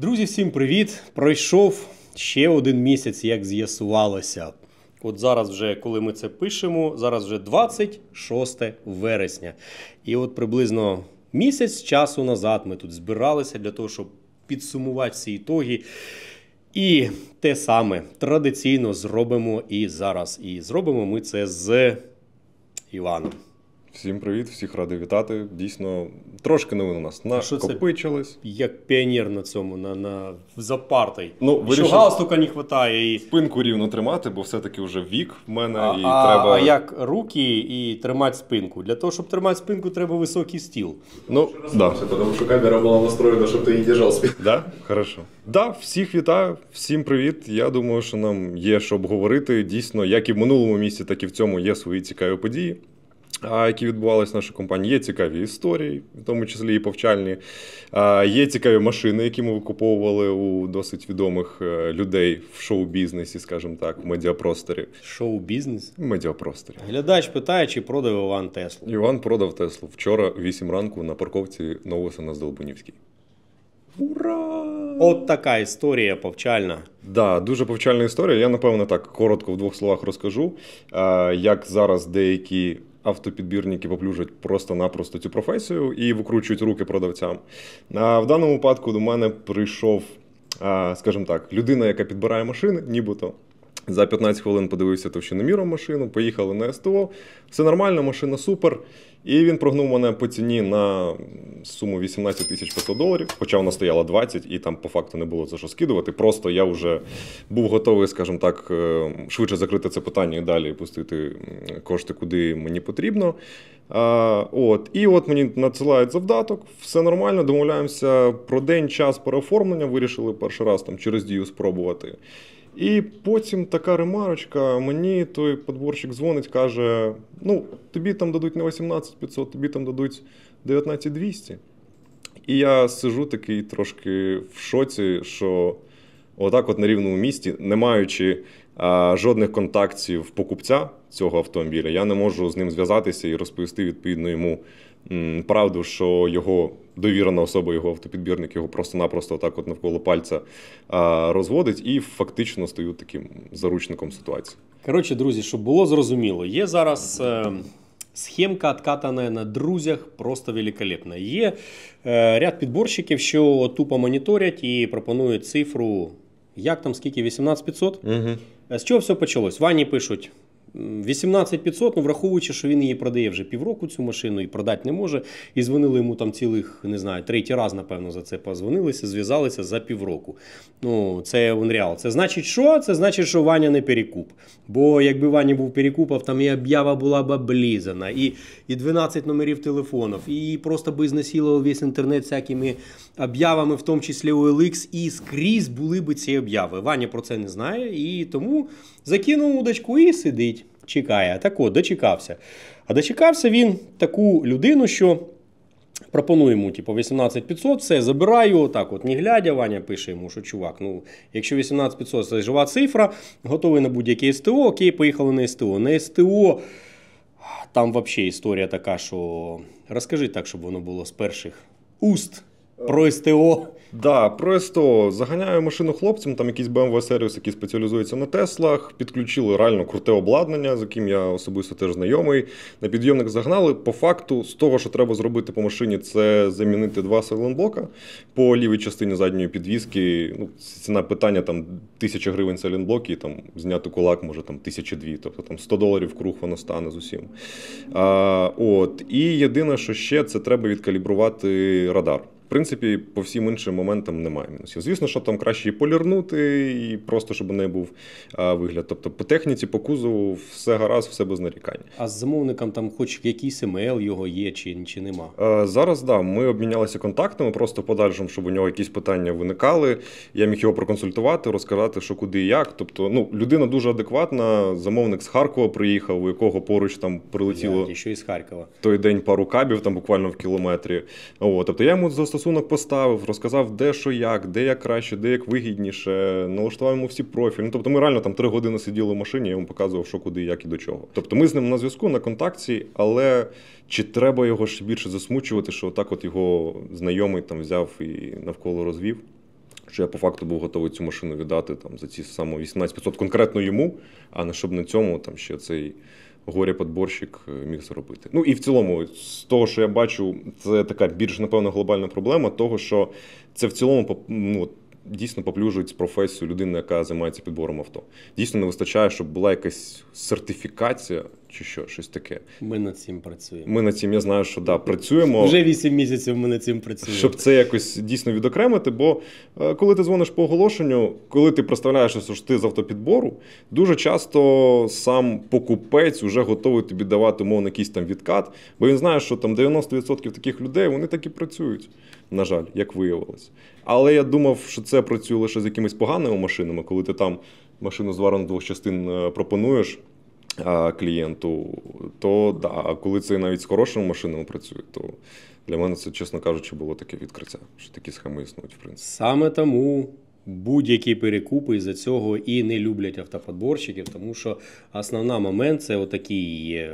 Друзі, всім привіт! Пройшов ще один місяць, як з'ясувалося. От зараз, вже коли ми це пишемо, зараз вже 26 вересня. І от приблизно місяць часу назад ми тут збиралися для того, щоб підсумувати всі ітоги. І те саме традиційно зробимо і зараз. І зробимо ми це з Іваном. Всім привіт, всіх радий вітати. Дійсно, трошки новин у нас накопичились. Як піонер на цьому, на на запартий. Ну, вирішив... Що галстука не вистачає. І... Спинку рівно тримати, бо все-таки вже вік в мене а, і а, треба. А як руки і тримати спинку? Для того, щоб тримати спинку, треба високий стіл. Ну, да. Тому що камера була настроєна, щоб ти її держав спинку. Да? Хорошо. Да, всіх вітаю, всім привіт. Я думаю, що нам є що обговорити. Дійсно, як і в минулому місці, так і в цьому є свої цікаві події які відбувалися в нашій компанії. Є цікаві історії, в тому числі і повчальні. Є цікаві машини, які ми викуповували у досить відомих е, людей в шоу-бізнесі, скажімо так, в медіапросторі. Шоу-бізнес? В медіапросторі. Глядач питає, чи продав Іван Теслу. Іван продав Теслу вчора, 8 ранку, на парковці Новоса на Здолбунівській. Ура! От така історія повчальна. Так, да, дуже повчальна історія. Я, напевно, так коротко в двох словах розкажу, як зараз деякі автопідбірники поплюжать просто-напросто цю професію і викручують руки продавцям. А в даному випадку до мене прийшов, скажімо так, людина, яка підбирає машини, нібито. За 15 хвилин подивився товщиноміром машину, поїхали на СТО. Все нормально, машина супер. І він прогнув мене по ціні на суму 18 тисяч 500 доларів. Хоча вона стояла 20, і там по факту не було за що скидувати. Просто я вже був готовий, скажімо так, е, швидше закрити це питання і далі пустити кошти, куди мені потрібно. А, от. І от мені надсилають завдаток, все нормально, домовляємося про день, час переоформлення. Вирішили перший раз там через дію спробувати. І потім така ремарочка, мені той подборщик дзвонить, каже: ну, тобі там дадуть не 18500, тобі там дадуть 19200. І я сижу такий трошки в шоці, що отак, от на рівному місті, не маючи а, жодних контактів покупця цього автомобіля, я не можу з ним зв'язатися і розповісти відповідно йому правду, що його довірена особа, його автопідбірник, його просто-напросто так от навколо пальця розводить і фактично стають таким заручником ситуації. Коротше, друзі, щоб було зрозуміло, є зараз. Е, схемка откатана на друзях просто великолепна. Є е, ряд підборщиків, що тупо моніторять і пропонують цифру, як там, скільки, 18500. Угу. З чого все почалось? Вані пишуть 18500, ну враховуючи, що він її продає вже півроку цю машину і продати не може. І дзвонили йому там цілих, не знаю, третій раз, напевно, за це позвонилися, зв'язалися за півроку. Ну, це Unreal. Це значить, що? Це значить, що Ваня не перекуп. Бо якби Ваня був перекупав, там і об'ява була б облізана, і і 12 номерів телефонів, і просто би знесіло весь інтернет всякими об'явами, в тому числі OLX, і скрізь були б ці об'яви. Ваня про це не знає, і тому закинув удочку і сидить чекає. Так от, дочекався. А дочекався він таку людину, що пропонує йому, типу, 18500, все, забираю. Так, от, не глядя, Ваня пише йому, що чувак, ну, якщо 18500 це жива цифра, готовий на будь-яке СТО, окей, поїхали на СТО. На СТО. Там взагалі історія така, що розкажи так, щоб воно було з перших уст. Про СТО. Да, про СТО. Заганяю машину хлопцям, там якийсь bmw сервіс, який спеціалізується на Теслах. Підключили реально круте обладнання, з яким я особисто теж знайомий. На підйомник загнали. По факту, з того, що треба зробити по машині, це замінити два сайлентблока по лівій частині задньої підвіски. Ну, Ціна питання там тисяча гривень сайлентблоки, і там зняти кулак, може там тисячі дві. Тобто там 100 доларів круг воно стане з усім. А, от. І єдине, що ще, це треба відкалібрувати радар принципі, по всім іншим моментам немає мінусів. Звісно, що там краще і полірнути, і просто щоб не був вигляд. Тобто, по техніці, по кузову, все гаразд, все без нарікань. А з замовником там, хоч якийсь емейл його є, чи чи нема? Е, зараз да, ми обмінялися контактами, просто подальшому, щоб у нього якісь питання виникали. Я міг його проконсультувати, розказати, що куди і як. Тобто, ну людина дуже адекватна. Замовник з Харкова приїхав, у якого поруч там прилетіло Я, що із Харкова той день пару кабів, там буквально в кілометрі. О, тобто я йому застосував стосунок поставив, розказав, де що як, де як краще, де як вигідніше, налаштував йому всі профілі. Ну, Тобто ми реально там три години сиділи в машині, я йому показував, що куди, як і до чого. Тобто ми з ним на зв'язку, на контакті, але чи треба його ще більше засмучувати, що отак от його знайомий там взяв і навколо розвів? Що я по факту був готовий цю машину віддати там за ці саме 18500 конкретно йому, а не щоб на цьому там ще цей горя-подборщик е, міг зробити. Ну і в цілому, з того, що я бачу, це така більш напевно глобальна проблема, того що це в цілому ну, дійсно поплюжують професію людини, яка займається підбором авто. Дійсно не вистачає, щоб була якась сертифікація чи що, щось таке. Ми над цим працюємо. Ми над цим, я знаю, що да, працюємо. Вже 8 місяців ми над цим працюємо. Щоб це якось дійсно відокремити. Бо е, коли ти дзвониш по оголошенню, коли ти представляєшся, що ти з автопідбору, дуже часто сам покупець вже готовий тобі давати умовно якийсь там відкат, бо він знає, що там 90% таких людей вони так і працюють на жаль, як виявилось. Але я думав, що це працює лише з якимись поганими машинами, коли ти там машину зварену двох частин е, пропонуєш. Клієнту, то да, а коли це навіть з хорошими машинами працює, то для мене це, чесно кажучи, було таке відкриття, що такі схеми існують, в принципі. Саме тому будь-які перекупи за цього і не люблять автоподборщиків, тому що основна момент це отакий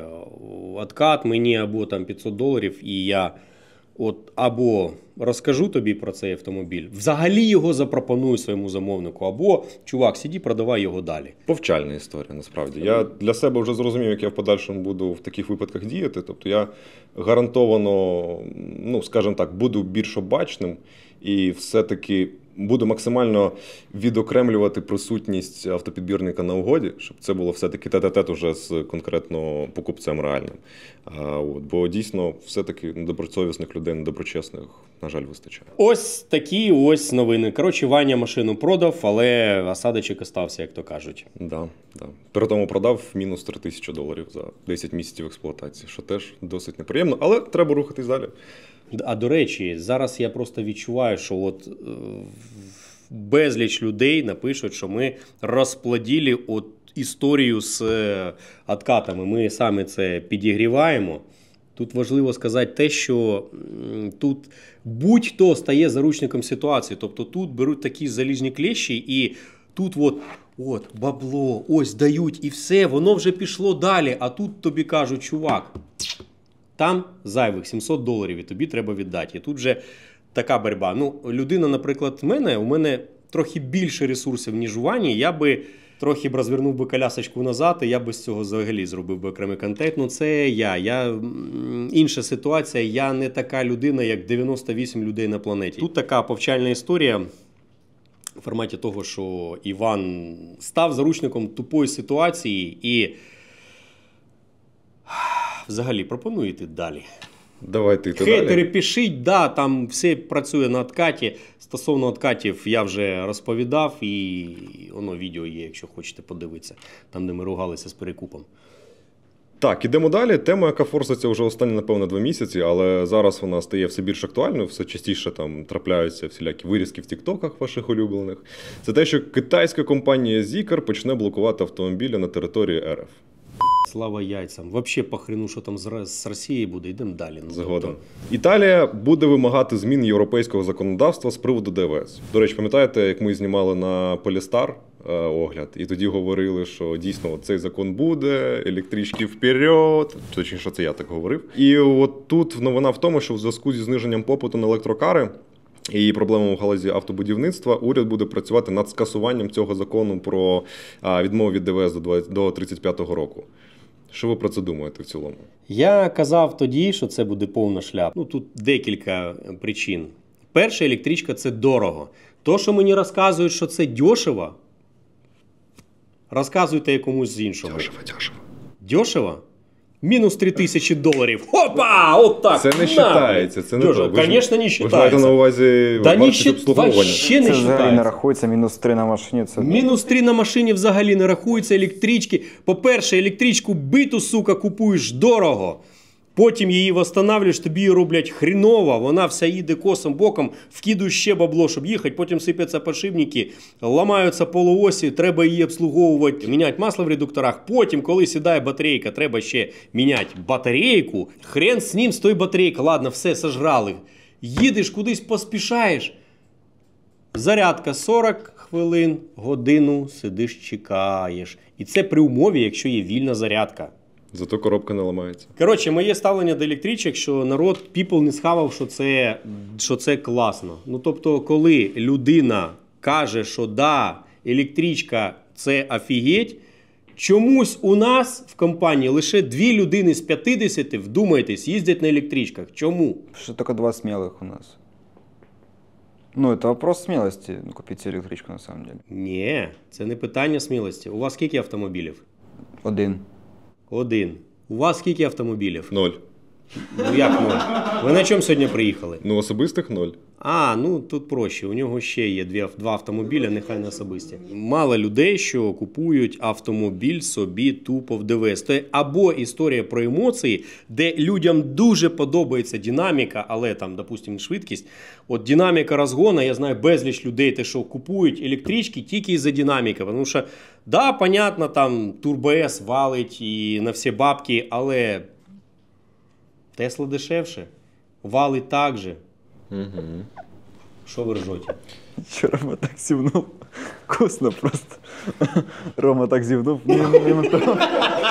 откат е, мені або там 500 доларів, і я. От або розкажу тобі про цей автомобіль, взагалі його запропоную своєму замовнику, або чувак, сіді, продавай його далі. Повчальна історія, насправді. Я для себе вже зрозумів, як я в подальшому буду в таких випадках діяти. Тобто я гарантовано, ну скажімо так, буду більш обачним і все-таки буду максимально відокремлювати присутність автопідбірника на угоді, щоб це було все-таки тет уже з конкретно покупцем реальним. А, от, Бо дійсно все-таки недобросовісних людей, недоброчесних, на жаль, вистачає. Ось такі ось новини. Коротше, Ваня машину продав, але осадочок остався, як то кажуть. Да, да. При тому продав мінус 3 тисячі доларів за 10 місяців експлуатації, що теж досить неприємно, але треба рухатись далі. А до речі, зараз я просто відчуваю, що от е, безліч людей напишуть, що ми розплоділи от історію з е, откатами. Ми саме це підігріваємо. Тут важливо сказати те, що тут будь-хто стає заручником ситуації. Тобто тут беруть такі заліжні клещі, і тут от от бабло, ось дають і все, воно вже пішло далі. А тут тобі кажуть, чувак. Там зайвих 700 доларів і тобі треба віддати. І тут же така борьба. Ну, людина, наприклад, мене у мене трохи більше ресурсів, ніж у Вані. Я би трохи б розвернув би колясочку назад, і я би з цього взагалі зробив би окремий контент. Ну, це я. Я інша ситуація. Я не така людина, як 98 людей на планеті. Тут така повчальна історія. В форматі того, що Іван став заручником тупої ситуації і взагалі пропонуєте далі. Давайте йти Хейтери, далі. пишіть, да, там все працює на откаті. Стосовно откатів я вже розповідав, і воно відео є, якщо хочете подивитися, там де ми ругалися з перекупом. Так, ідемо далі. Тема, яка форситься вже останні, напевно, два місяці, але зараз вона стає все більш актуальною, все частіше там трапляються всілякі вирізки в Тіктоках ваших улюблених. Це те, що китайська компанія Zikr почне блокувати автомобілі на території РФ слава яйцям. Вообще похрену, що там з Росією буде, йдемо далі. Ну, Згодом. Тобто. Італія буде вимагати змін європейського законодавства з приводу ДВС. До речі, пам'ятаєте, як ми знімали на Полістар е, огляд, і тоді говорили, що дійсно цей закон буде, електрички вперед. Точніше, це я так говорив. І от тут новина в тому, що в зв'язку зі зниженням попиту на електрокари. І проблемами в галузі автобудівництва уряд буде працювати над скасуванням цього закону про відмову від ДВС до 35-го року. Що ви про це думаєте в цілому? Я казав тоді, що це буде повна шляп. Ну тут декілька причин. Перша електричка це дорого. То, що мені розказують, що це дешево, розказуйте якомусь з іншого. Дешево, дешево. Дешево? Мінус 3 тисячі доларів. Опа! От так! Це не вважається, це не так. Звісно, не вважається. на увазі Та не щит... Ще не взагалі не рахується, мінус 3 на машині. Це... Мінус 3 на машині взагалі не рахується електрички. По-перше, електричку биту, сука, купуєш дорого. Потім її встановлюєш, тобі її роблять хріново, вона вся їде косом боком, вкидуєш ще бабло, щоб їхати. Потім сипляться подшипники, ламаються полуосі, треба її обслуговувати, міняти масло в редукторах. Потім, коли сідає батарейка, треба ще міняти батарейку. Хрен з ним з той батарейки. Ладно, все сожрали. Їдеш кудись, поспішаєш. Зарядка 40 хвилин, годину сидиш, чекаєш. І це при умові, якщо є вільна зарядка. Зато коробка не ламається. Коротше, моє ставлення до електричок, що народ People не схавав, що це що це класно. Ну тобто, коли людина каже, що да, електричка це офігеть, чомусь у нас в компанії лише дві людини з 50, вдумайтесь, їздять на електричках. Чому? Що тільки два смілих у нас. Ну, це вопрос смілості купити електричку на самом деле. Ні, це не питання смілості. У вас скільки автомобілів? Один. Один. У вас скільки автомобілів? Ноль. Ну як ноль? Ви на чому сьогодні приїхали? Ну, особистих ноль. А, ну тут проще. У нього ще є дві, два автомобіля, нехай не особисті. Мало людей, що купують автомобіль собі тупо в ДВС. Це або історія про емоції, де людям дуже подобається динаміка, але там, допустимо, швидкість. От динаміка розгона, я знаю, безліч людей, те, що купують електрички тільки за динаміки. Тому що, да, понятно, там турбо валить і на всі бабки, але. Тесла дешевше. Вали так же. Угу. Що ви ржоті? Що Рома так зівнув? Вкусно просто. Рома так зівнув. Ну,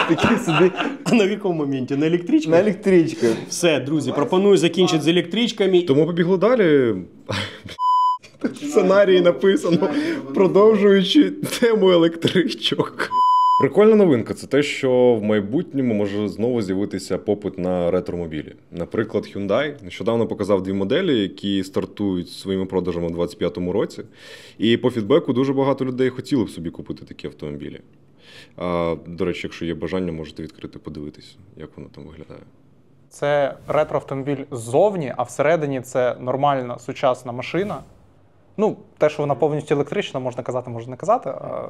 такий сюди. А на якому моменті? На електричках? На електричках. Все, друзі, пропоную закінчити з електричками. Тому побігло далі. Сценарій написано, продовжуючи тему електричок. Прикольна новинка це те, що в майбутньому може знову з'явитися попит на ретромобілі. Наприклад, Hyundai нещодавно показав дві моделі, які стартують своїми продажами у 2025 році. І по фідбеку дуже багато людей хотіли б собі купити такі автомобілі. А, До речі, якщо є бажання, можете відкрити подивитися, як воно там виглядає. Це ретро автомобіль ззовні, а всередині це нормальна сучасна машина. Ну, те, що вона повністю електрична, можна казати, можна не казати. А...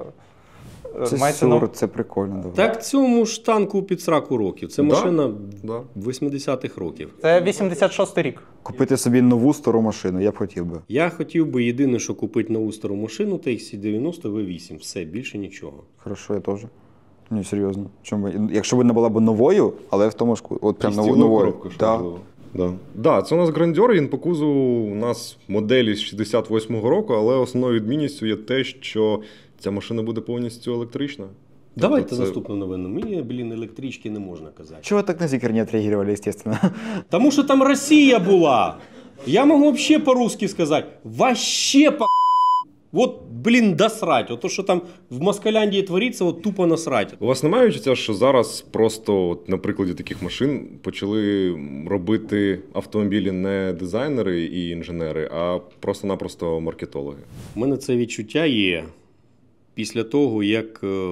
Це мається сюр, на... це прикольно. Давай. Так цьому ж танку під сраку років. Це да? машина да. 80-х років. Це 86-й рік. Купити собі нову стару машину, я б хотів би. Я хотів би єдине, що купити нову стару машину, txc 90 v 8 Все, більше нічого. Хорошо, я теж. Ні, серйозно. Чому? Якщо б вона була б новою, але в тому ж от прям новою. новою. Да. Да. да, це у нас грандьор, він по кузову у нас моделі з 68-го року, але основною відмінністю є те, що Ця машина буде повністю електрична. Тобто Давайте це... наступну новину. Мені, блін, електрички не можна казати. Чого так на зікер не відреагували, естественно? Тому що там Росія була. Я можу взагалі по-русски сказати. Вообще по От, блін, досрать. От то, що там в Москаляндії твориться, от тупо насрать. У вас немає відчуття, що зараз просто, от, на прикладі таких машин, почали робити автомобілі не дизайнери і інженери, а просто-напросто маркетологи. У мене це відчуття є після того, як е,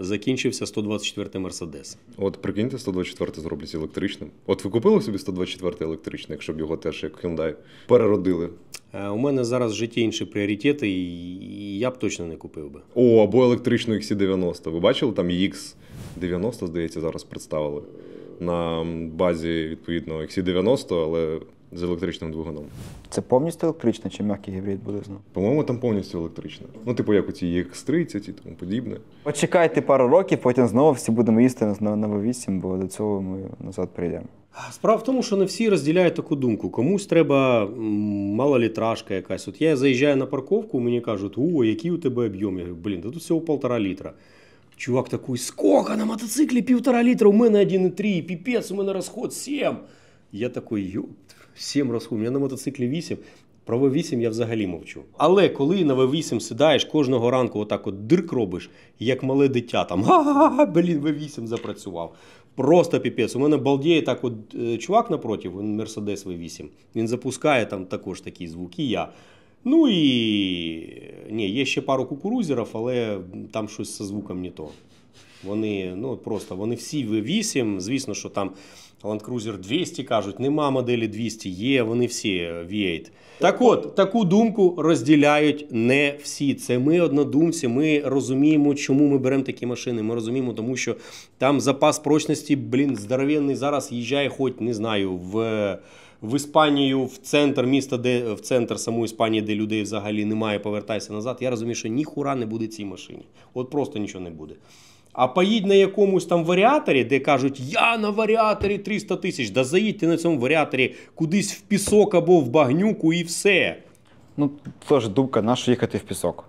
закінчився 124-й Мерседес. От прикиньте, 124-й зроблять електричним. От ви купили собі 124-й електричний, якщо б його теж як Hyundai переродили. Е, у мене зараз в житті інші пріоритети, і я б точно не купив би. О, або електричну XC90. Ви бачили там X90, здається, зараз представили на базі відповідно XC90, але з електричним двигуном. Це повністю електрично чи м'який гібрид буде знову? По-моєму, там повністю електрично. Ну, типу, як у цій X30 і тому подібне. Почекайте пару років, потім знову всі будемо їсти на на 8 бо до цього ми назад прийдемо. Справа в тому, що не всі розділяють таку думку. Комусь треба малолітражка якась. От я заїжджаю на парковку, мені кажуть, о, який у тебе об'єм? Я говорю, блін, да тут всього півтора літра. Чувак такий, сколько на мотоциклі півтора літра, у мене 1,3, пипец, у мене розход 7. Я такий. ёп, 7 розхум. Я на мотоциклі 8. Про V8 я взагалі мовчу. Але коли на V8 сідаєш, кожного ранку отак от дирк робиш, як мале дитя там га-га-га, блін, V8 запрацював. Просто піпець. У мене балдіє так от е, чувак напротив, він Mercedes V8. Він запускає там також такі звуки. я. Ну і е, ні, є ще пару кукурузерів, але там щось зі звуком не то. Вони ну просто вони всі в 8 Звісно, що там Land Cruiser 200 кажуть, нема моделі 200, є, вони всі V8. Так от, таку думку розділяють не всі. Це ми однодумці, ми розуміємо, чому ми беремо такі машини. Ми розуміємо, тому що там запас прочності, блін, здоровенний. Зараз їжджає, хоч не знаю, в. В Іспанію, в центр міста, де в центр самої Іспанії, де людей взагалі немає, повертайся назад. Я розумію, що ніхура не буде цій машині. От просто нічого не буде. А поїдь на якомусь там варіаторі, де кажуть, я на варіаторі 300 тисяч, да заїдьте на цьому варіаторі кудись в пісок або в багнюку і все. Ну, теж думка, на що їхати в пісок.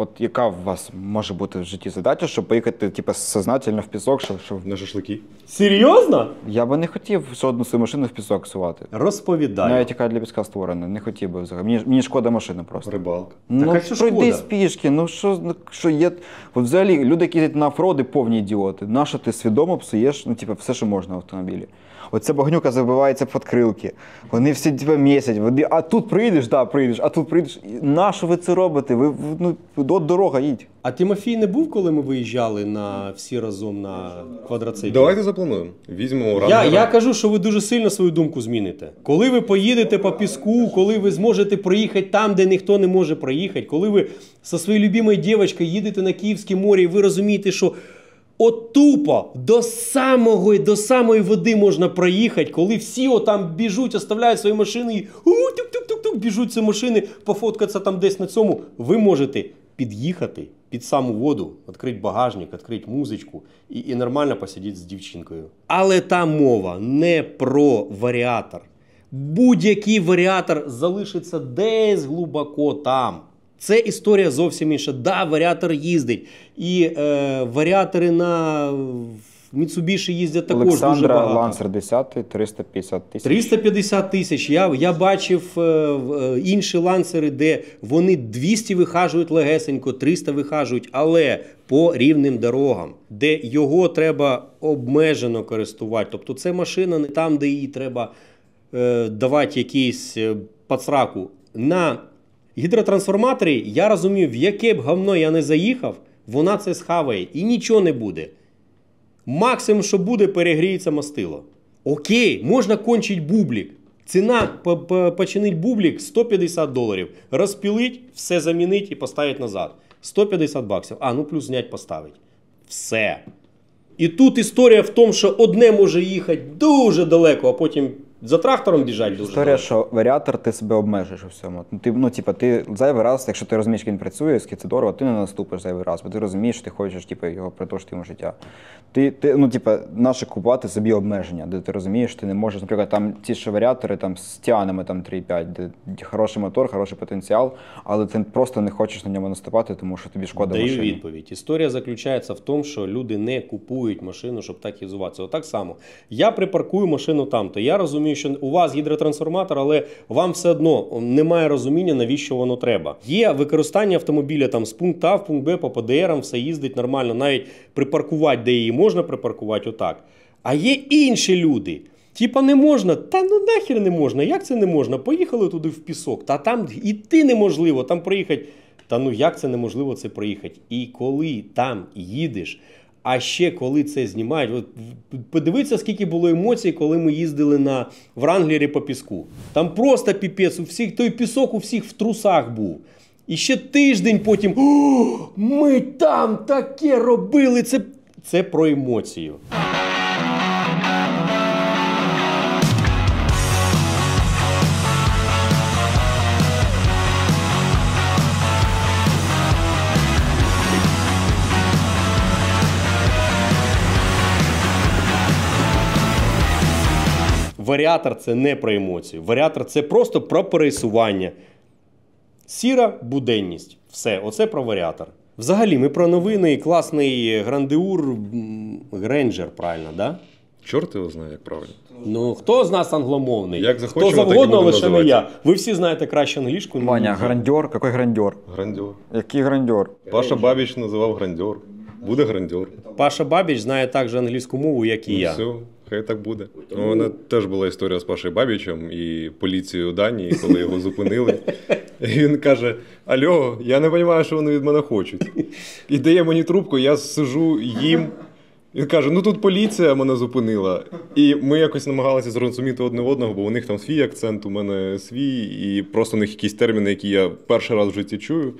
От яка у вас може бути в житті задача, щоб поїхати типу, сознательно в пісок, що, що... на шашлики? Серйозно? Я би не хотів жодну свою машину в пісок сувати. Розповідаю. Навіть яка для піска створена, не хотів би взагалі. Мені, мені шкода машини просто. Рибалка. Ну, так, а що шкода? пройди з пішки, ну що ну, що є. От взагалі люди, які їздять на офроди, повні ідіоти. Нащо ти свідомо псуєш, ну, типу, все, що можна в автомобілі. Оце багнюка забивається в подкрилки. Вони всі тебе типу, місять, вони, а тут прийдеш, да, прийдеш, а тут прийдеш. На що ви це робите? Ви ну, от дорога їдь. А Тимофій не був, коли ми виїжджали на всі разом на квадроциклі? Давайте заплануємо. Візьмемо Я, я кажу, що ви дуже сильно свою думку зміните. Коли ви поїдете по піску, коли ви зможете проїхати там, де ніхто не може проїхати, коли ви зі своєю любимою дівчинкою їдете на Київське море, і ви розумієте, що отупо до самого до самої води можна проїхати, коли всі отам біжуть, оставляють свої машини і тук-тук-тук-тук біжуть ці машини, пофоткатися там десь на цьому. Ви можете під'їхати під саму воду, відкрити багажник, відкрити музичку і, і нормально посидіти з дівчинкою. Але та мова не про варіатор. Будь-який варіатор залишиться десь глибоко там. Це історія зовсім інша. Да, варіатор їздить. І е, варіатори на Міцубіші їздять також Олександра, дуже багато. Лансер 10 350 тисяч. 350 тисяч. Я я бачив е, е інші лансери, де вони 200 вихажують легесенько, 300 вихажують, але по рівним дорогам, де його треба обмежено користувати. Тобто це машина не там, де її треба е, давати якийсь е, пацраку. На Гідротрансформатори, я розумію, в яке б говно я не заїхав, вона це схаває і нічого не буде. Максимум, що буде, перегріється мастило. Окей, можна кончить бублік. Ціна починить бублік 150 доларів. Розпілить, все замінить і поставить назад. 150 баксів. А, ну плюс знять поставить. Все. І тут історія в тому, що одне може їхати дуже далеко, а потім за трактором біжать дуже. Історія, добре. що варіатор ти себе обмежиш у всьому. Ну, ти ну, типа, ти зайвий раз, якщо ти розумієш, як він працює, скільки це дорого, ти не наступиш зайвий раз, бо ти розумієш, що ти хочеш типу, його притушити йому життя. Ти, ти, ну, типа, наше купувати собі обмеження, де ти розумієш, ти не можеш, наприклад, там ті ж варіатори там, з тіанами там 3,5, де хороший мотор, хороший потенціал, але ти просто не хочеш на ньому наступати, тому що тобі шкода. Даю машині. відповідь. Історія заключається в тому, що люди не купують машину, щоб так і Отак само. Я припаркую машину там, то я розумію розумію, що у вас гідротрансформатор, але вам все одно немає розуміння, навіщо воно треба. Є використання автомобіля там з пункту А в пункт Б по ПДР, все їздить нормально, навіть припаркувати, де її можна припаркувати, отак. А є інші люди. Типа не можна, та ну нахер не можна. Як це не можна? Поїхали туди в пісок, та там іти неможливо, там проїхати. Та ну як це неможливо це проїхати? І коли там їдеш. А ще коли це знімають, от подивіться, скільки було емоцій, коли ми їздили на Вранглері по піску. Там просто піпець, у всіх той пісок у всіх в трусах був. І ще тиждень потім ми там таке робили. Це, Це про емоцію. Варіатор це не про емоції. Варіатор це просто про пересування. Сіра буденність. Все, оце про варіатор. Взагалі, ми про новини класний е, грандеур Гренджер, правильно, да? Чорт його знає, як правильно. Ну, хто з нас англомовний? Як захочемо, Хто завгодно, лише не я. Ви всі знаєте краще англійську. Ну, Ваня, грандьор, який грандьор? Грандьор. Який грандьор? Паша Бабіч називав грандьор. Буде грандьор. Паша Бабіч знає так же англійську мову, як і ну, я. Все. Хай так буде. Тому... У мене теж була історія з Пашою Бабічем і поліцією Данії, коли його зупинили. І Він каже: Альо, я не розумію, що вони від мене хочуть. І дає мені трубку, я сижу їм. Він каже: ну тут поліція мене зупинила. І ми якось намагалися зрозуміти одне одного, бо у них там свій акцент, у мене свій, і просто у них якісь терміни, які я перший раз в житті чую.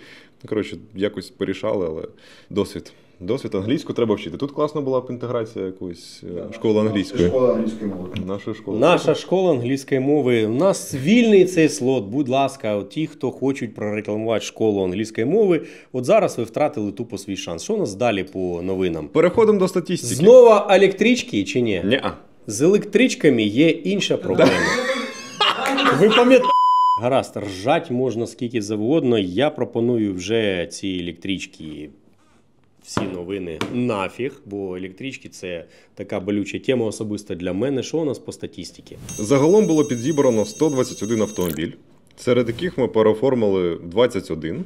Коротше, якось порішали, але досвід. Досвід англійську треба вчити. Тут класно була б інтеграція якоїсь да, е, школи англійської. Школа англійської мови. Наша школа Наша школа англійської мови. У нас вільний цей слот. Будь ласка, ті, хто хочуть прорекламувати школу англійської мови. От зараз ви втратили тупо свій шанс. Що у нас далі по новинам? Переходимо до статистики. Знову електрички чи ні? ні З електричками є інша проблема. Ви пам'ятаєте? Гаразд, ржать можна скільки завгодно. Я пропоную вже ці електрички всі новини нафіг, бо електрички це така болюча тема особисто для мене. Що у нас по статістиці? Загалом було підібрано 121 автомобіль. Серед яких ми переоформили 21,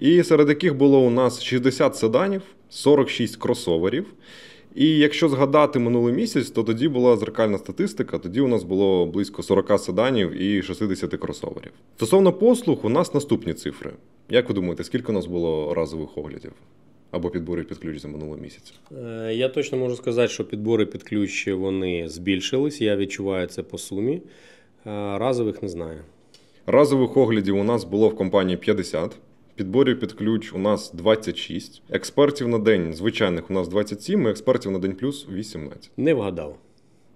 і серед яких було у нас 60 седанів, 46 кросоверів. І якщо згадати минулий місяць, то тоді була зеркальна статистика. Тоді у нас було близько 40 седанів і 60 кросоверів. Стосовно послуг, у нас наступні цифри. Як ви думаєте, скільки у нас було разових оглядів? Або підбори під ключ за минулий місяць. Е, я точно можу сказати, що підбори під ключ вони збільшились. Я відчуваю це по сумі. Е, разових не знаю. Разових оглядів у нас було в компанії 50. Підборів під ключ у нас 26. Експертів на день звичайних у нас 27, і експертів на день плюс 18. Не вгадав.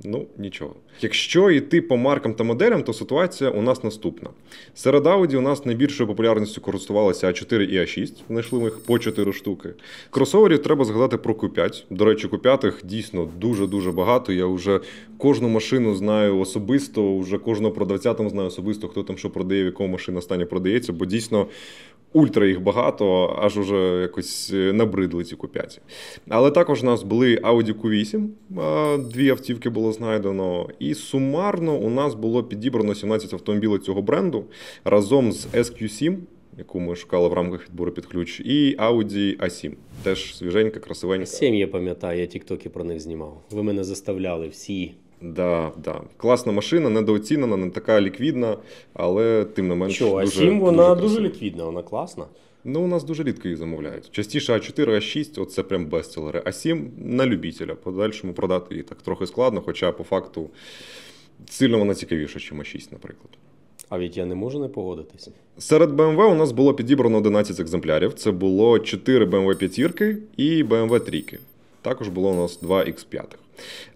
Ну нічого. Якщо йти по маркам та моделям, то ситуація у нас наступна. Серед Audi у нас найбільшою популярністю користувалися а 4 і а 6 знайшли ми їх по 4 штуки. Кросоверів треба згадати про Q5. До речі, Q5 дійсно дуже-дуже багато. Я вже кожну машину знаю особисто, вже кожного продавця там знаю особисто, хто там що продає, в якому машина стані продається, бо дійсно. Ультра їх багато, аж уже якось е, набридли ці Q5. Але також у нас були Audi Q8, дві автівки було знайдено. І сумарно у нас було підібрано 17 автомобілів цього бренду разом з SQ7, яку ми шукали в рамках відбору під ключ, і Audi A7. Теж свіженька, красивенька. A7 я пам'ятаю, я тіктоки про них знімав. Ви мене заставляли всі. Да, да. Класна машина, недооцінена, не така ліквідна, але тим не менше, Що, А дуже, вона дуже, дуже ліквідна, вона класна. Ну, у нас дуже рідко їх замовляють. Частіше А4, А6, оце прям бестселери. А7 на любителя. Подальшому продати її так трохи складно, хоча по факту сильно вона цікавіша, ніж А6, наприклад. А від я не можу не погодитися. Серед BMW ем у нас було підібрано 11 екземплярів. Це було 4 BMW 5 і BMW 3. Ем Також було у нас 2 x 5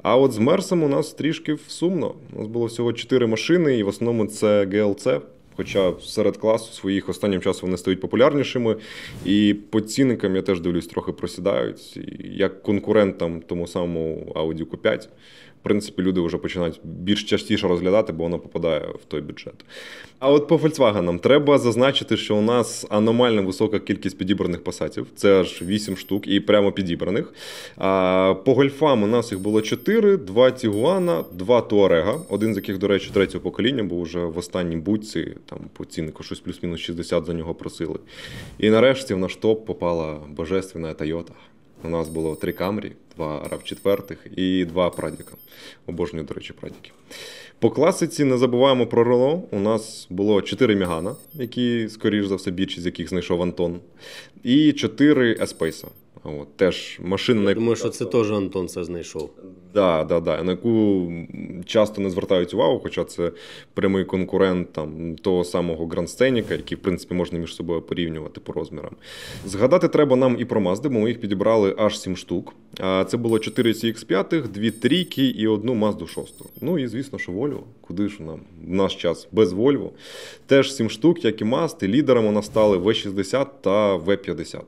А от з Мерсом у нас трішки сумно. У нас було всього 4 машини, і в основному це GLC. Хоча серед класу своїх останнім часом вони стають популярнішими, і по цінникам я теж дивлюсь, трохи просідають. Як конкурентам тому самому Audi Q5 принципі, люди вже починають більш частіше розглядати, бо воно попадає в той бюджет. А от по Volkswagen треба зазначити, що у нас аномально висока кількість підібраних пасатів. Це аж 8 штук і прямо підібраних. А по гольфам у нас їх було 4, 2 Тігуана, 2 Туарега, один з яких, до речі, третього покоління, бо вже в останній бутці там по ціннику щось плюс-мінус 60 за нього просили. І нарешті в наш топ попала божественна Тойота. У нас було три камрі, два rav четвертих і два прадіка. Обожнюю, до речі, прадіки. По класиці не забуваємо про Рено. У нас було чотири мігана, які, скоріш за все, більшість з яких знайшов Антон і 4 Еспейса. От, теж машина, Я Думаю, що це теж Антон це знайшов. Да, да, да, на яку часто не звертають увагу, хоча це прямий конкурент там, того самого Сценіка, який, в принципі, можна між собою порівнювати по розмірам. Згадати треба нам і про Мазди, бо ми їх підібрали аж 7 штук. А це було 4 CX5, 2 трійки і одну Мазду 6. Ну і звісно, що Вольво, Куди ж нам в наш час без Volvo. Теж 7 штук, як і Mazd, і лідерами стали в 60 та в 50 50.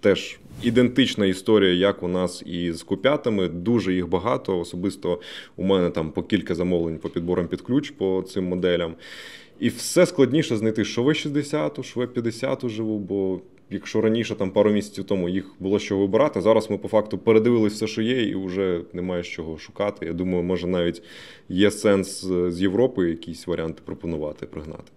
Теж ідентична історія, як у нас і з купятами. Дуже їх багато. Особисто у мене там по кілька замовлень по підборам під ключ по цим моделям. І все складніше знайти шове 60-ту, шове 50 живу, бо якщо раніше там пару місяців тому їх було що вибирати, зараз ми по факту передивилися все, що є, і вже немає з чого шукати. Я думаю, може навіть є сенс е, з Європи якісь варіанти пропонувати, пригнати.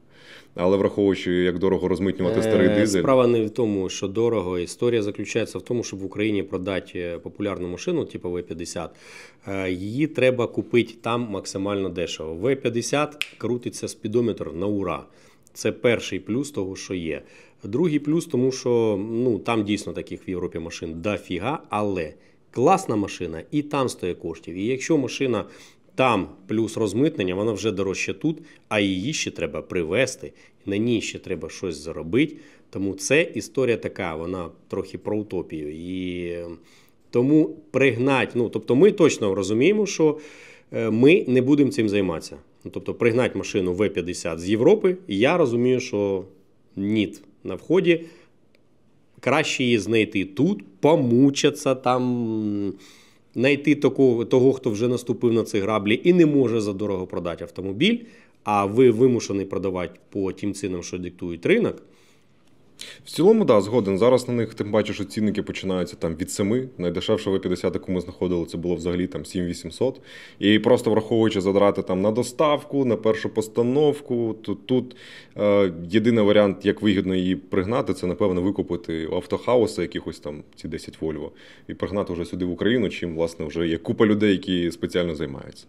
Але враховуючи, як дорого розмитнювати старий е, дизель. Справа не в тому, що дорого. Історія заключається в тому, щоб в Україні продати е, популярну машину, типу В-50, е, її треба купити там максимально дешево. В-50 крутиться спідометр на ура. Це перший плюс того, що є. Другий плюс, тому що ну там дійсно таких в Європі машин дофіга, але класна машина і там стоїть коштів. І якщо машина там плюс розмитнення, вона вже дорожче тут, а її ще треба привезти, на ній ще треба щось заробити. Тому це історія така, вона трохи про утопію. І тому пригнать, ну тобто, ми точно розуміємо, що е, ми не будемо цим займатися. Ну, Тобто, пригнать машину В-50 з Європи, я розумію, що ні, на вході краще її знайти тут, помучаться там знайти такого, того, хто вже наступив на ці граблі і не може за дорого продати автомобіль, а ви вимушений продавати по тим цінам, що диктують ринок. В цілому, да, згоден. Зараз на них тим бачиш, що цінники починаються там від 7. Найдешевше в 50 яку ми знаходили, це було взагалі там 7800. І просто враховуючи задрати там на доставку, на першу постановку, то тут е, єдиний варіант, як вигідно її пригнати, це напевно викупити автохауса, якихось там ці 10 Вольво, і пригнати вже сюди в Україну, чим власне вже є купа людей, які спеціально займаються.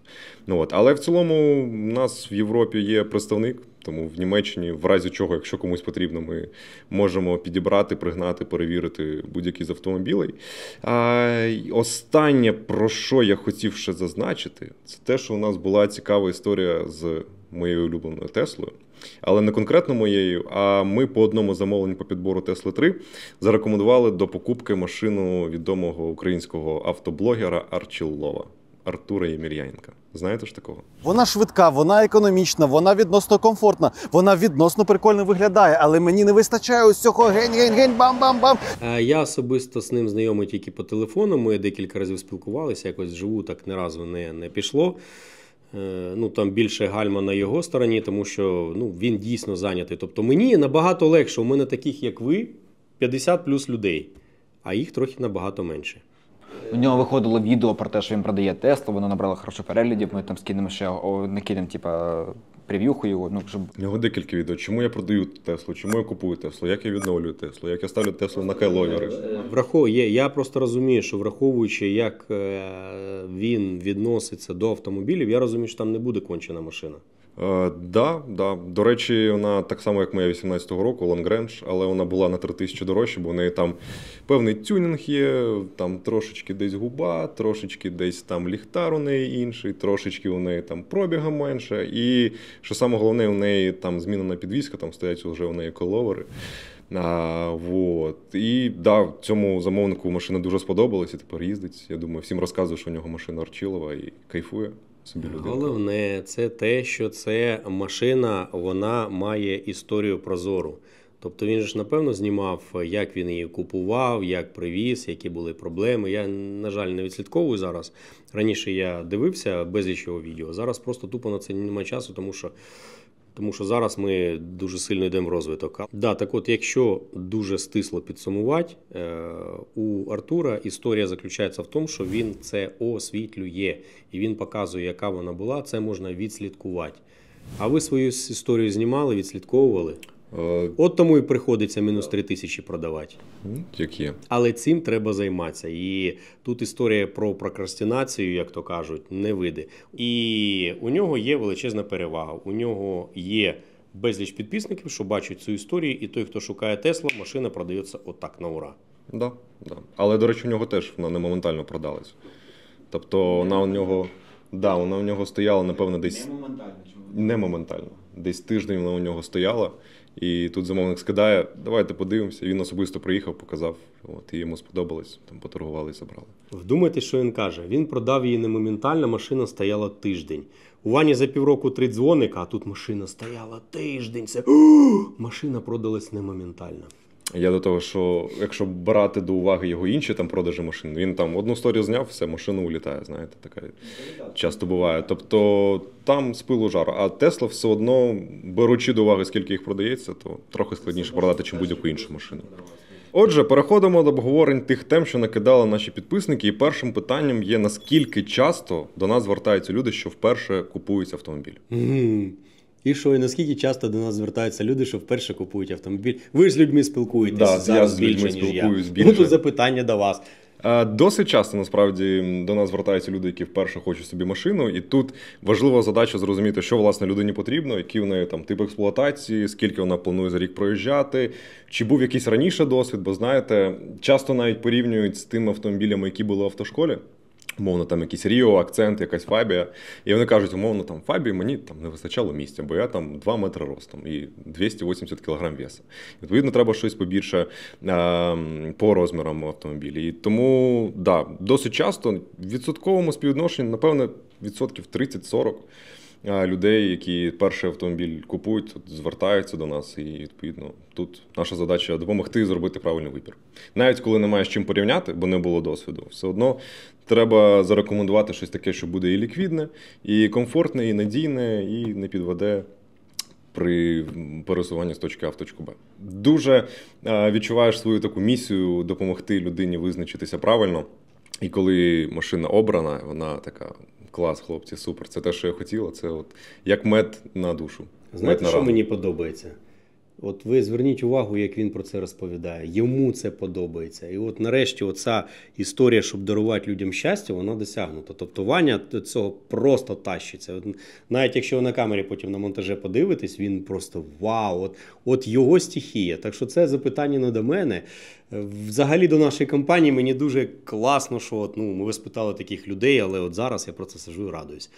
Ну от, але в цілому, у нас в Європі є представник. Тому в Німеччині, в разі чого, якщо комусь потрібно, ми можемо підібрати, пригнати, перевірити будь-який з автомобілей. А, Останнє, про що я хотів ще зазначити, це те, що у нас була цікава історія з моєю улюбленою Теслою. Але не конкретно моєю, а ми по одному замовленню по підбору Тесли 3 зарекомендували до покупки машину відомого українського автоблогера Арчілова. Артура Ємір'яненка. Знаєте ж такого? Вона швидка, вона економічна, вона відносно комфортна, вона відносно прикольно виглядає, але мені не вистачає усього гень-гень-гень, бам-бам-бам. Я особисто з ним знайомий тільки по телефону. Ми декілька разів спілкувалися, якось живу, так не разу не, не пішло. Е, ну там більше гальма на його стороні, тому що ну, він дійсно зайнятий. Тобто мені набагато легше. У мене таких, як ви, 50 плюс людей, а їх трохи набагато менше. У нього виходило відео про те, що він продає Теслу, воно набрало хорошу переглядів, ми там скинемо ще накинемо, типа. Прев'юху його, ну щоб. У нього декілька відео. Чому я продаю Теслу, чому я купую Теслу, як я відновлюю Теслу, як я ставлю Теслу на кайловери. Враховує, я просто розумію, що враховуючи, як е, він відноситься до автомобілів, я розумію, що там не буде кончена машина. Е, да, да. До речі, вона так само, як моя 18-го року, Лангрендж, але вона була на 3 дорожче, бо в неї там певний тюнінг є, там трошечки десь губа, трошечки десь там ліхтар у неї інший, трошечки у неї там пробіга менше. І що саме головне, у неї там змінена підвізка, там стоять вже у неї коловери. А, вот. І да, цьому замовнику машина дуже сподобалася. Тепер їздить. Я думаю, всім розказую, що у нього машина Арчилова і кайфує собі людина. Головне, це те, що це машина, вона має історію прозору. Тобто він ж, напевно, знімав, як він її купував, як привіз, які були проблеми. Я, на жаль, не відслідковую зараз. Раніше я дивився без його відео. Зараз просто тупо на це немає часу, тому що тому що зараз ми дуже сильно йдемо в розвиток. Да, так от, якщо дуже стисло підсумувати, е, у Артура історія заключається в тому, що він це освітлює і він показує, яка вона була. Це можна відслідкувати. А ви свою історію знімали, відслідковували? Е, От тому і приходиться мінус 3 тисячі продавати. Ну, як Але цим треба займатися. І тут історія про прокрастинацію, як то кажуть, не вийде. І у нього є величезна перевага. У нього є безліч підписників, що бачать цю історію, і той, хто шукає Тесла, машина продається отак на ура. Да, да. Але, до речі, у нього теж вона не моментально продалась. Тобто вона у нього. Да, вона у нього стояла, напевно, десь. Не моментально. чому? Не моментально. Десь тиждень вона у нього стояла. І тут замовник скидає, давайте подивимося. Він особисто приїхав, показав, от, і йому сподобалось, там поторгували і забрали. Вдумайте, що він каже: він продав її не моментально, машина стояла тиждень. У Вані за півроку три дзвоника, а тут машина стояла тиждень. Це машина продалась не моментально. Я до того, що якщо брати до уваги його інші там продажі машин, він там одну сторію зняв, все, машина улітає, знаєте, така часто буває. Тобто там з пилу жару. А Тесла все одно, беручи до уваги, скільки їх продається, то трохи складніше продати, чим будь-яку іншу машину. Отже, переходимо до обговорень тих тем, що накидали наші підписники. І першим питанням є наскільки часто до нас звертаються люди, що вперше купують автомобіль. І що, і наскільки часто до нас звертаються люди, що вперше купують автомобіль? Ви ж з людьми спілкуєтесь да, зараз я з людьми ну, більше, спілкуюсь більше. тут запитання до вас. Е, досить часто насправді до нас звертаються люди, які вперше хочуть собі машину, і тут важлива задача зрозуміти, що власне людині потрібно, який в неї там тип експлуатації, скільки вона планує за рік проїжджати, чи був якийсь раніше досвід, бо знаєте, часто навіть порівнюють з тими автомобілями, які були в автошколі. Умовно, там якийсь Ріо, акцент, якась фабія. І вони кажуть, умовно, там Фабії мені там не вистачало місця, бо я там 2 метри ростом і 280 кг веса. Відповідно, треба щось побільше по розмірам автомобілі. І тому, да, досить часто в відсотковому співвідношенні, напевне, відсотків 30-40 людей, які перший автомобіль купують, звертаються до нас, і відповідно тут наша задача допомогти зробити правильний вибір. Навіть коли немає з чим порівняти, бо не було досвіду, все одно треба зарекомендувати щось таке, що буде і ліквідне, і комфортне, і надійне, і не підведе. При пересуванні з точки А в точку Б дуже е, відчуваєш свою таку місію допомогти людині визначитися правильно. І коли машина обрана, вона така клас, хлопці, супер. Це те, що я хотіла. Це от як мед на душу. Знаєте, мед на що рану. мені подобається? От ви зверніть увагу, як він про це розповідає. Йому це подобається. І от нарешті, оця історія, щоб дарувати людям щастя, вона досягнута. Тобто Ваня до цього просто тащиться. От, навіть якщо ви на камері потім на монтаже подивитесь, він просто вау! От от його стихія. Так що це запитання не до мене. Е, взагалі до нашої компанії мені дуже класно, що от, ну, ми спитали таких людей, але от зараз я про це сижу і радуюсь.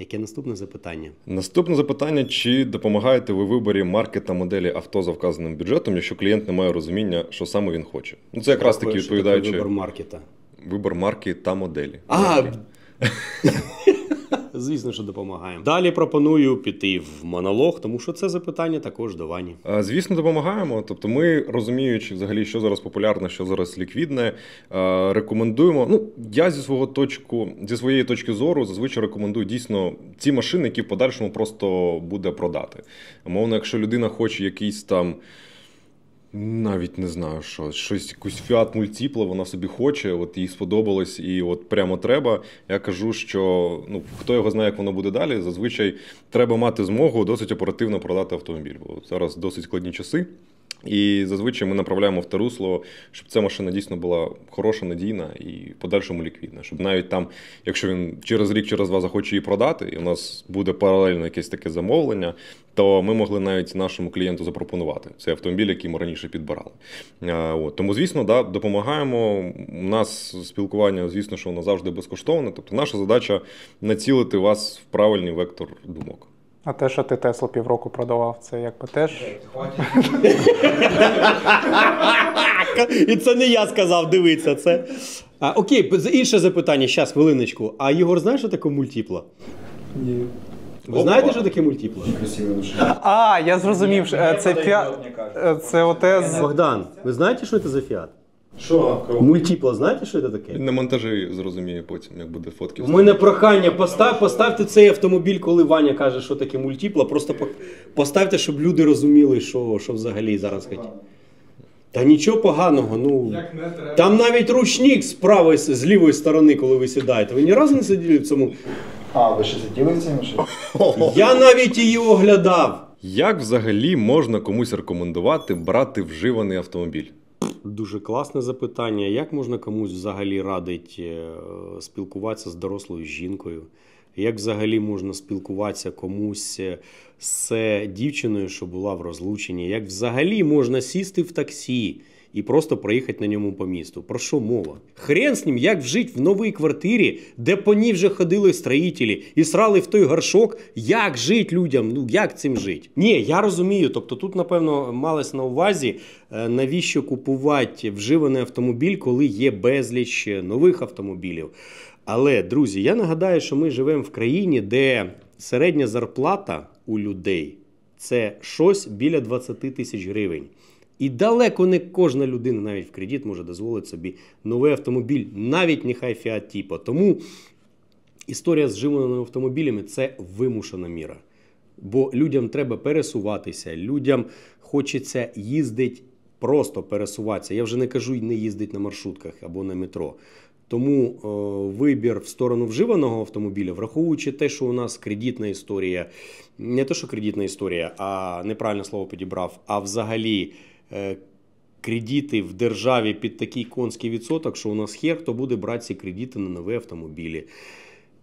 Яке наступне запитання? Наступне запитання: чи допомагаєте ви виборі маркета моделі авто за вказаним бюджетом, якщо клієнт не має розуміння, що саме він хоче? Ну це якраз таки відповідаючи. Вибор маркета. Вибор марки та моделі. А! звісно, що допомагаємо. Далі пропоную піти в монолог, тому що це запитання також до Вані. Е, звісно, допомагаємо. Тобто, ми розуміючи взагалі, що зараз популярне, що зараз ліквідне, е, рекомендуємо. Ну я зі свого точку, зі своєї точки зору, зазвичай рекомендую дійсно ці машини, які в подальшому просто буде продати. Мовно, якщо людина хоче якийсь там. Навіть не знаю, що щось якусь фіат мультіпла, вона собі хоче, от їй сподобалось, і от прямо треба. Я кажу, що ну хто його знає, як воно буде далі. Зазвичай треба мати змогу досить оперативно продати автомобіль. Бо зараз досить складні часи. І зазвичай ми направляємо в те русло, щоб ця машина дійсно була хороша, надійна і подальшому ліквідна. Щоб навіть там, якщо він через рік, через два захоче її продати, і у нас буде паралельно якесь таке замовлення, то ми могли навіть нашому клієнту запропонувати цей автомобіль, який ми раніше підбирали. От. Тому, звісно, да, допомагаємо. У нас спілкування, звісно, що воно завжди безкоштовне. Тобто, наша задача націлити вас в правильний вектор думок. А те, що ти Теслу півроку продавав, це якби теж. І це не я сказав, дивіться це. А, Окей, інше запитання, зараз хвилиночку. А Єгор, знаєш, що таке мультіпла? Ні. Ви знаєте, що таке мультіпла? А, я зрозумів, е, це фіат. Е, це оте з. Богдан, ви знаєте, що це за фіат? Що? Мультіпла, знаєте, що це таке? на монтажі зрозуміє потім, як буде фотки. У мене прохання, постав, поставте цей автомобіль, коли Ваня каже, що таке мультіпла. Просто поставте, щоб люди розуміли, що, що взагалі зараз хотіть. Та нічого поганого, ну. Як не треба. Там навіть ручник з правої з лівої сторони, коли ви сідаєте. Ви ні разу не сиділи в цьому. А, ви ще сиділи в цій машині? Я навіть її оглядав. Як взагалі можна комусь рекомендувати брати вживаний автомобіль? Дуже класне запитання. Як можна комусь взагалі радить е, спілкуватися з дорослою жінкою? Як взагалі можна спілкуватися комусь е, з е, дівчиною, що була в розлученні? Як взагалі можна сісти в таксі? і просто проїхати на ньому по місту. Про що мова? Хрен з ним, як вжить в новій квартирі, де по ній вже ходили строїтелі і срали в той горшок, як жить людям, ну як цим жить? Ні, я розумію. Тобто тут, напевно, малось на увазі, е, навіщо купувати вживаний автомобіль, коли є безліч нових автомобілів. Але, друзі, я нагадаю, що ми живемо в країні, де середня зарплата у людей це щось біля 20 тисяч гривень. І далеко не кожна людина навіть в кредит може дозволити собі новий автомобіль, навіть нехай Fiat Tipo. Тому історія з вживаними автомобілями це вимушена міра. Бо людям треба пересуватися, людям хочеться їздити, просто пересуватися. Я вже не кажу і не їздити на маршрутках або на метро. Тому е, вибір в сторону вживаного автомобіля, враховуючи те, що у нас кредитна історія, не те, що кредитна історія, а неправильне слово підібрав, а взагалі. Е, кредити в державі під такий конський відсоток, що у нас хер хто буде брати ці кредити на нові автомобілі.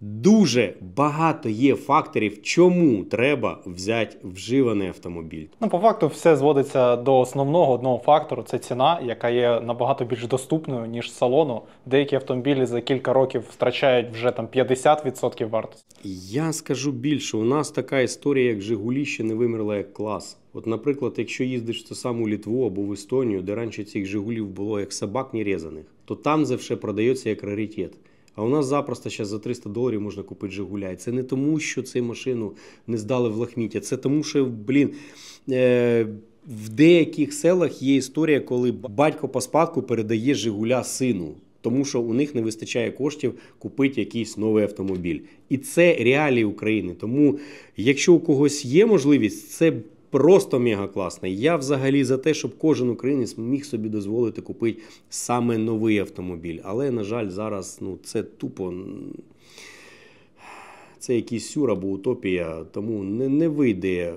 Дуже багато є факторів, чому треба взяти вживаний автомобіль. Ну, по факту, все зводиться до основного одного фактору це ціна, яка є набагато більш доступною ніж салону. Деякі автомобілі за кілька років втрачають вже там 50% вартості. Я скажу більше, у нас така історія, як Жигулі ще не вимерла як клас. От, наприклад, якщо їздиш в ту саму Літву або в Естонію, де раніше цих Жигулів було як собак нерезаних, то там за все продається як раритет. А у нас запросто ще за 300 доларів можна купити жигуля. І Це не тому, що цю машину не здали в лахміття. Це тому, що, блін. Е- в деяких селах є історія, коли батько по спадку передає Жигуля сину, тому що у них не вистачає коштів купити якийсь новий автомобіль. І це реалії України. Тому, якщо у когось є можливість, це просто мега класний. Я взагалі за те, щоб кожен українець міг собі дозволити купити саме новий автомобіль. Але, на жаль, зараз ну, це тупо. Це якийсь сюр або утопія, тому не не вийде е,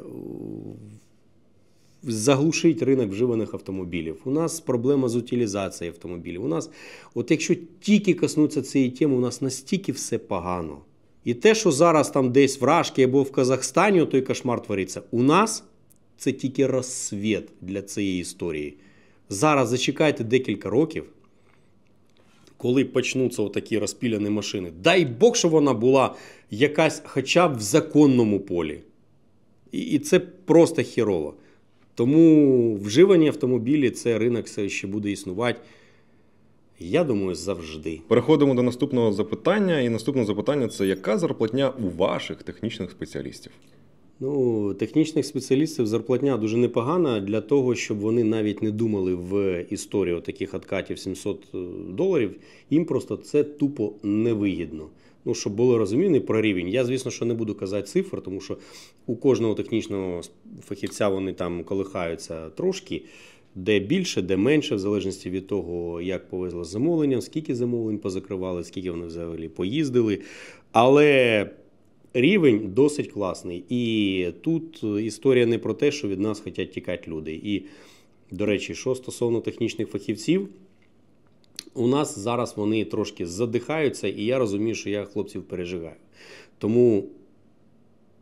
заглушити ринок вживаних автомобілів. У нас проблема з утилізацією автомобілів. У нас, от якщо тільки коснуться цієї теми, у нас настільки все погано. І те, що зараз там десь в Рашки або в Казахстані, той кошмар твориться, у нас це тільки розсвіт для цієї історії. Зараз зачекайте декілька років, коли почнуться отакі розпіляні машини. Дай Бог, що вона була якась хоча б в законному полі. І і це просто херово. Тому вживані автомобілі це ринок все ще буде існувати. Я думаю, завжди. Переходимо до наступного запитання. І наступне запитання це яка зарплатня у ваших технічних спеціалістів? Ну, технічних спеціалістів зарплатня дуже непогана для того, щоб вони навіть не думали в історію таких откатів 700 е, доларів. Їм просто це тупо невигідно. Ну, щоб було розуміння про рівень. Я, звісно, що не буду казати цифр, тому що у кожного технічного фахівця вони там колихаються трошки. Де більше, де менше, в залежності від того, як повезло замовлення, скільки замовлень позакривали, скільки вони взагалі поїздили. Але Рівень досить класний, і тут історія не про те, що від нас хочуть тікати люди. І, до речі, що стосовно технічних фахівців, у нас зараз вони трошки задихаються, і я розумію, що я хлопців пережигаю. Тому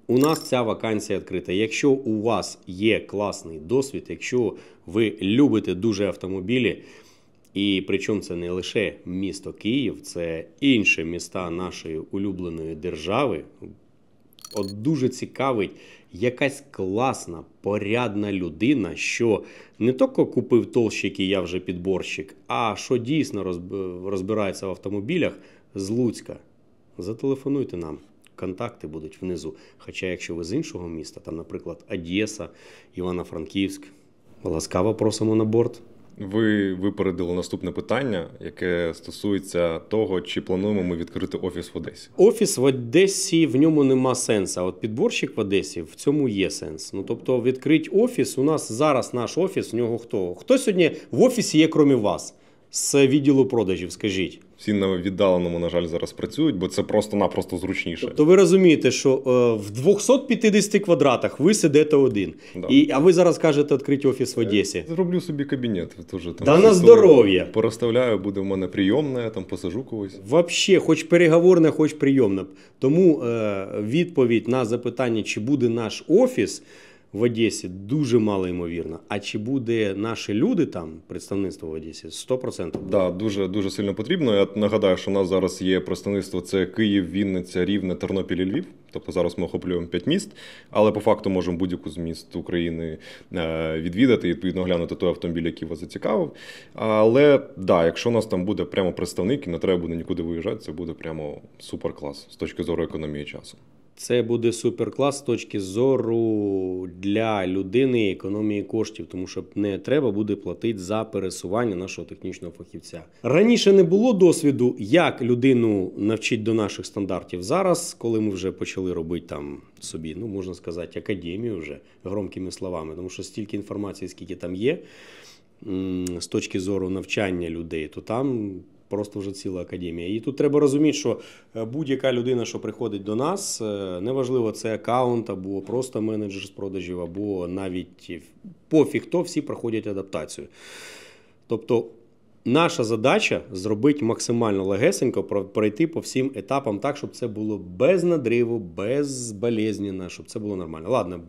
у нас ця вакансія відкрита. Якщо у вас є класний досвід, якщо ви любите дуже автомобілі. І причому це не лише місто Київ, це інші міста нашої улюбленої держави. От дуже цікавить якась класна, порядна людина, що не тільки купив толщик і я вже підборщик, а що дійсно розбирається в автомобілях з Луцька. Зателефонуйте нам. Контакти будуть внизу. Хоча, якщо ви з іншого міста, там, наприклад, Одеса, Івано-Франківськ, ласкаво просимо на борт. Ви випередили наступне питання, яке стосується того, чи плануємо ми відкрити офіс в Одесі. Офіс в Одесі в ньому нема сенсу. От підборщик в Одесі в цьому є сенс. Ну тобто, відкрити офіс. У нас зараз наш офіс. В нього хто хто сьогодні в офісі є, крім вас? з відділу продажів, скажіть. Всі на віддаленому, на жаль, зараз працюють, бо це просто-напросто зручніше. Тобто ви розумієте, що е, в 250 квадратах ви сидите один, да. і а ви зараз кажете відкрити офіс в Одесі. Я Зроблю собі кабінет. Тож, там да на здоров'я Пороставляю, буде в мене прийомне, там посажу когось. Вообще, хоч переговорне, хоч прийомне. Тому е, відповідь на запитання, чи буде наш офіс в Одесі дуже мало ймовірно. А чи буде наші люди там, представництво в Одесі? 100%? Так, да, дуже дуже сильно потрібно. Я нагадаю, що у нас зараз є представництво: це Київ, Вінниця, Рівне, Тернопіль і Львів. Тобто зараз ми охоплюємо п'ять міст, але по факту можемо будь-яку з міст України е, відвідати і відповідно глянути той автомобіль, який вас зацікавив. Але да, якщо у нас там буде прямо представник і не треба буде нікуди виїжджати, це буде прямо супер клас з точки зору економії часу. Це буде суперклас з точки зору для людини економії коштів, тому що не треба буде платити за пересування нашого технічного фахівця. Раніше не було досвіду, як людину навчити до наших стандартів зараз, коли ми вже почали робити там собі, ну можна сказати, академію вже громкими словами, тому що стільки інформації, скільки там є з точки зору навчання людей, то там просто вже ціла академія. І тут треба розуміти, що е, будь-яка людина, що приходить до нас, е, неважливо, це аккаунт або просто менеджер з продажів, або навіть пофіг, то всі проходять адаптацію. Тобто Наша задача зробити максимально легесенько, пройти по всім етапам так, щоб це було без надриву, без щоб це було нормально. Ладно,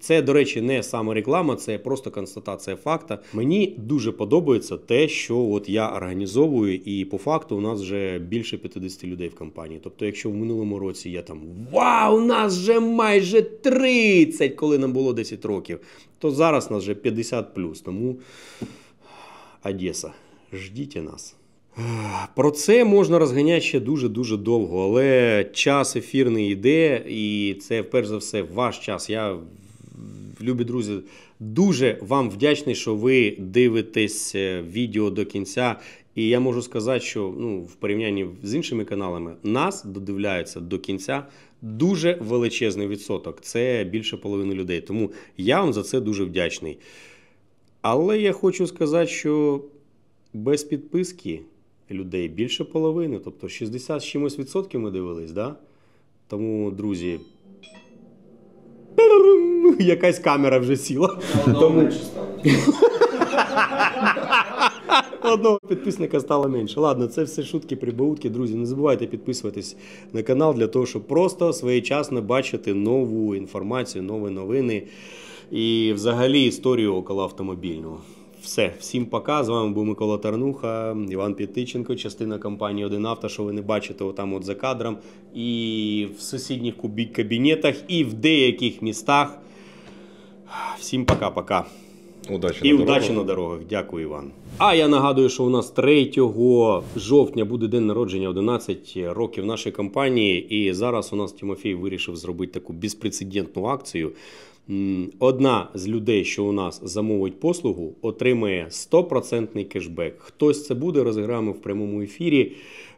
це, до речі, не реклама, це просто констатація факта. Мені дуже подобається те, що от я організовую, і по факту у нас вже більше 50 людей в компанії. Тобто, якщо в минулому році я там вау, у нас вже майже 30, коли нам було 10 років, то зараз нас вже 50 плюс. Тому. Одеса. Ждіть нас. Про це можна розганяти ще дуже-дуже довго, але час ефірний йде, і це перш за все ваш час. Я, любі друзі, дуже вам вдячний, що ви дивитесь е, відео до кінця. І я можу сказати, що ну, в порівнянні з іншими каналами нас додивляються до кінця дуже величезний відсоток. Це більше половини людей. Тому я вам за це дуже вдячний. Але я хочу сказати, що без підписки людей більше половини, тобто 60 з чимось відсотків ми дивились, да? Тому, друзі. Якась камера вже сіла. Тому... Одного підписника стало менше. Ладно, це все шутки, прибаутки. Друзі, не забувайте підписуватись на канал для того, щоб просто своєчасно бачити нову інформацію, нові новини і взагалі історію около автомобільного. Все, всім пока. З вами був Микола Тарнуха, Іван П'ятиченко, частина компанії «Один авто», що ви не бачите отам от за кадром, і в сусідніх кабінетах, і в деяких містах. Всім пока-пока. Удачі і на удачі дорогах. на дорогах. Дякую, Іван. А я нагадую, що у нас 3 жовтня буде день народження 11 років нашої компанії. І зараз у нас Тимофій вирішив зробити таку безпрецедентну акцію. Одна з людей, що у нас замовить послугу, отримає 100% кешбек. Хтось це буде, розіграємо в прямому ефірі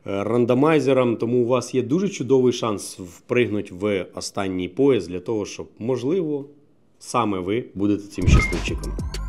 е, рандомайзером. Тому у вас є дуже чудовий шанс впригнути в останній пояс для того, щоб можливо саме ви будете цим щасливчиком.